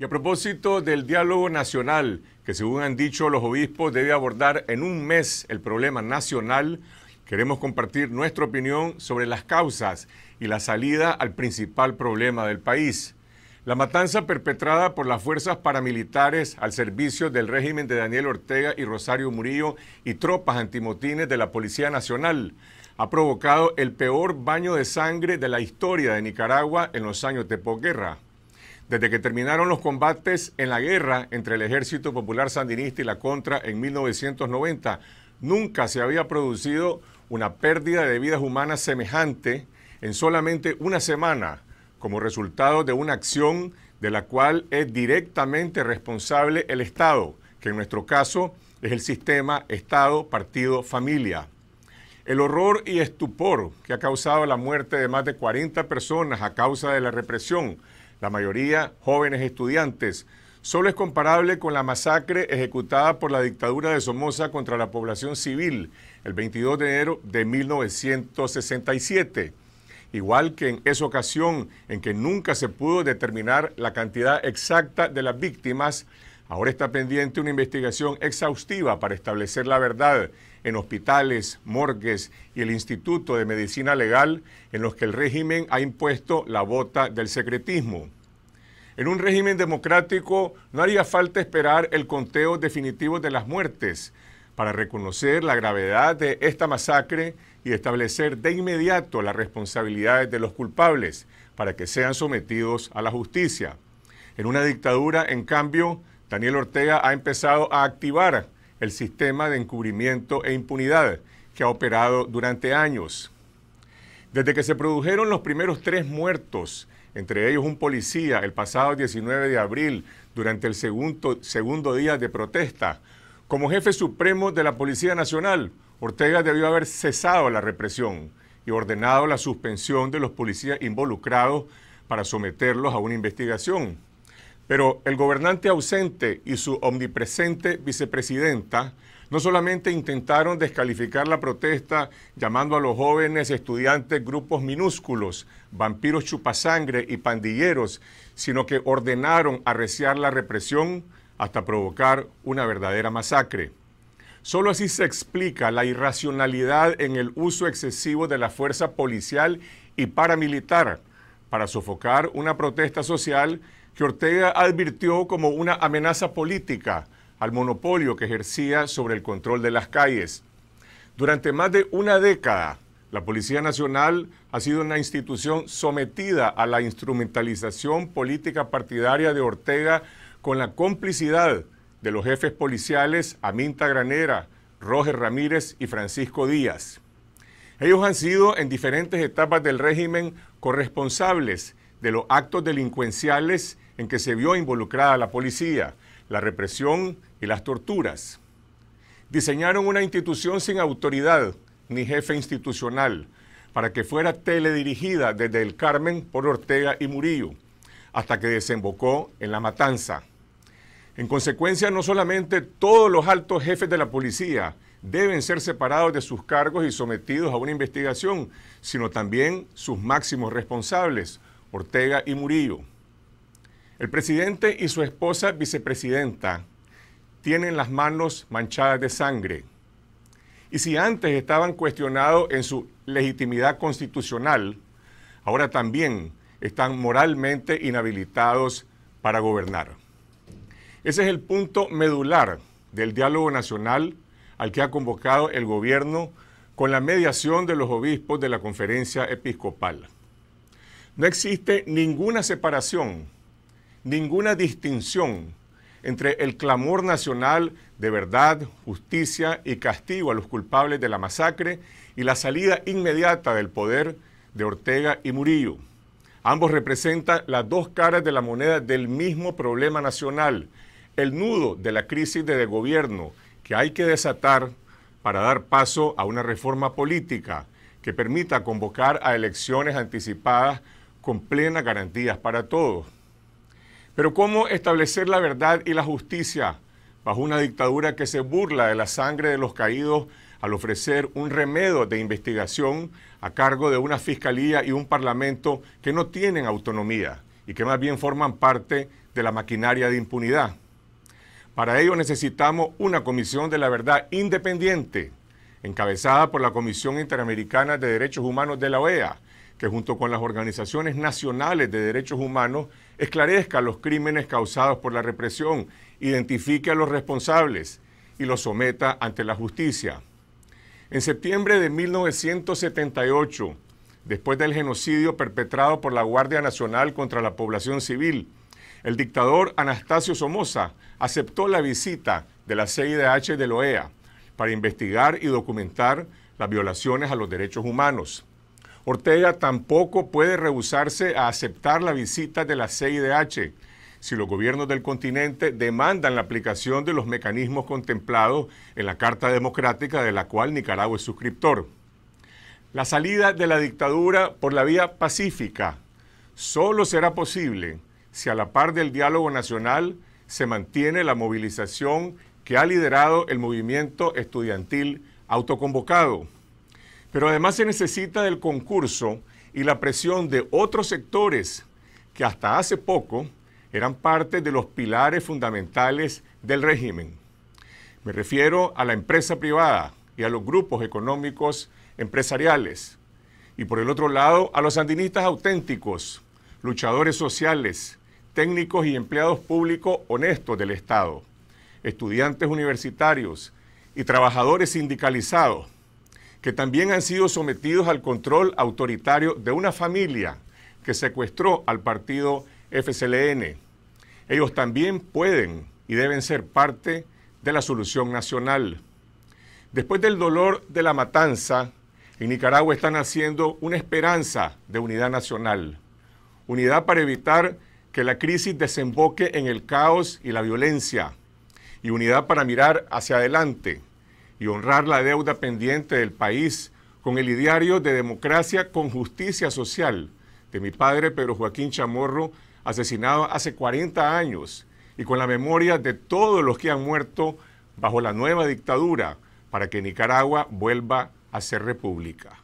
Y a propósito del diálogo nacional, que según han dicho los obispos debe abordar en un mes el problema nacional, queremos compartir nuestra opinión sobre las causas y la salida al principal problema del país. La matanza perpetrada por las fuerzas paramilitares al servicio del régimen de Daniel Ortega y Rosario Murillo y tropas antimotines de la Policía Nacional ha provocado el peor baño de sangre de la historia de Nicaragua en los años de posguerra. Desde que terminaron los combates en la guerra entre el Ejército Popular Sandinista y la Contra en 1990, nunca se había producido una pérdida de vidas humanas semejante en solamente una semana, como resultado de una acción de la cual es directamente responsable el Estado, que en nuestro caso es el sistema Estado, Partido, Familia. El horror y estupor que ha causado la muerte de más de 40 personas a causa de la represión la mayoría jóvenes estudiantes. Solo es comparable con la masacre ejecutada por la dictadura de Somoza contra la población civil el 22 de enero de 1967 igual que en esa ocasión en que nunca se pudo determinar la cantidad exacta de las víctimas, ahora está pendiente una investigación exhaustiva para establecer la verdad en hospitales, morgues y el Instituto de Medicina Legal en los que el régimen ha impuesto la bota del secretismo. En un régimen democrático no haría falta esperar el conteo definitivo de las muertes para reconocer la gravedad de esta masacre y establecer de inmediato las responsabilidades de los culpables para que sean sometidos a la justicia. En una dictadura, en cambio, Daniel Ortega ha empezado a activar el sistema de encubrimiento e impunidad que ha operado durante años. Desde que se produjeron los primeros tres muertos, entre ellos un policía, el pasado 19 de abril, durante el segundo, segundo día de protesta, como jefe supremo de la Policía Nacional, Ortega debió haber cesado la represión y ordenado la suspensión de los policías involucrados para someterlos a una investigación. Pero el gobernante ausente y su omnipresente vicepresidenta no solamente intentaron descalificar la protesta llamando a los jóvenes estudiantes grupos minúsculos, vampiros chupasangre y pandilleros, sino que ordenaron arreciar la represión hasta provocar una verdadera masacre. Solo así se explica la irracionalidad en el uso excesivo de la fuerza policial y paramilitar para sofocar una protesta social que Ortega advirtió como una amenaza política al monopolio que ejercía sobre el control de las calles. Durante más de una década, la Policía Nacional ha sido una institución sometida a la instrumentalización política partidaria de Ortega con la complicidad de los jefes policiales Aminta Granera, Roger Ramírez y Francisco Díaz. Ellos han sido en diferentes etapas del régimen corresponsables de los actos delincuenciales en que se vio involucrada la policía, la represión y las torturas. Diseñaron una institución sin autoridad ni jefe institucional para que fuera teledirigida desde el Carmen por Ortega y Murillo, hasta que desembocó en la matanza. En consecuencia, no solamente todos los altos jefes de la policía deben ser separados de sus cargos y sometidos a una investigación, sino también sus máximos responsables, Ortega y Murillo. El presidente y su esposa vicepresidenta tienen las manos manchadas de sangre. Y si antes estaban cuestionados en su legitimidad constitucional, ahora también están moralmente inhabilitados para gobernar. Ese es el punto medular del diálogo nacional al que ha convocado el gobierno con la mediación de los obispos de la conferencia episcopal. No existe ninguna separación ninguna distinción entre el clamor nacional de verdad, justicia y castigo a los culpables de la masacre y la salida inmediata del poder de Ortega y Murillo. Ambos representan las dos caras de la moneda del mismo problema nacional, el nudo de la crisis de gobierno que hay que desatar para dar paso a una reforma política que permita convocar a elecciones anticipadas con plenas garantías para todos. Pero ¿cómo establecer la verdad y la justicia bajo una dictadura que se burla de la sangre de los caídos al ofrecer un remedio de investigación a cargo de una fiscalía y un parlamento que no tienen autonomía y que más bien forman parte de la maquinaria de impunidad? Para ello necesitamos una comisión de la verdad independiente, encabezada por la Comisión Interamericana de Derechos Humanos de la OEA, que junto con las organizaciones nacionales de derechos humanos esclarezca los crímenes causados por la represión, identifique a los responsables y los someta ante la justicia. En septiembre de 1978, después del genocidio perpetrado por la Guardia Nacional contra la población civil, el dictador Anastasio Somoza aceptó la visita de la CIDH de la OEA para investigar y documentar las violaciones a los derechos humanos. Ortega tampoco puede rehusarse a aceptar la visita de la CIDH si los gobiernos del continente demandan la aplicación de los mecanismos contemplados en la Carta Democrática de la cual Nicaragua es suscriptor. La salida de la dictadura por la vía pacífica solo será posible si a la par del diálogo nacional se mantiene la movilización que ha liderado el movimiento estudiantil autoconvocado. Pero además se necesita del concurso y la presión de otros sectores que hasta hace poco eran parte de los pilares fundamentales del régimen. Me refiero a la empresa privada y a los grupos económicos empresariales. Y por el otro lado, a los sandinistas auténticos, luchadores sociales, técnicos y empleados públicos honestos del Estado, estudiantes universitarios y trabajadores sindicalizados que también han sido sometidos al control autoritario de una familia que secuestró al partido FSLN. Ellos también pueden y deben ser parte de la solución nacional. Después del dolor de la matanza, en Nicaragua están haciendo una esperanza de unidad nacional. Unidad para evitar que la crisis desemboque en el caos y la violencia. Y unidad para mirar hacia adelante y honrar la deuda pendiente del país con el ideario de democracia con justicia social de mi padre Pedro Joaquín Chamorro, asesinado hace 40 años, y con la memoria de todos los que han muerto bajo la nueva dictadura para que Nicaragua vuelva a ser república.